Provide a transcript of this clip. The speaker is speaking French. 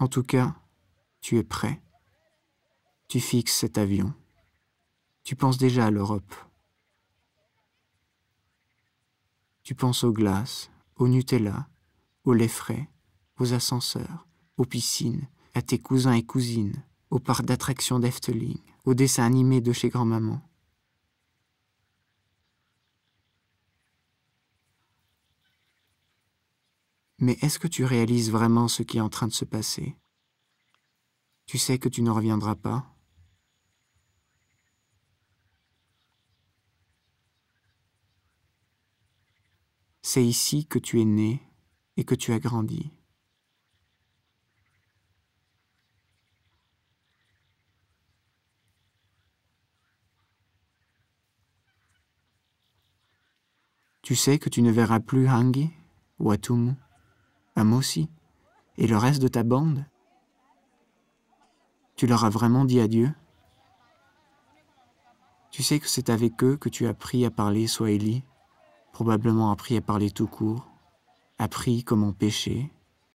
En tout cas, tu es prêt. Tu fixes cet avion. Tu penses déjà à l'Europe. Tu penses aux glaces, au Nutella, aux lait frais, aux ascenseurs, aux piscines, à tes cousins et cousines, aux parcs d'attractions d'Efteling, aux dessins animés de chez grand-maman. Mais est-ce que tu réalises vraiment ce qui est en train de se passer Tu sais que tu ne reviendras pas C'est ici que tu es né et que tu as grandi. Tu sais que tu ne verras plus Hangi ou Atumu mot aussi, et le reste de ta bande Tu leur as vraiment dit adieu Tu sais que c'est avec eux que tu as appris à parler Swahili, probablement appris à parler tout court, appris comment pécher,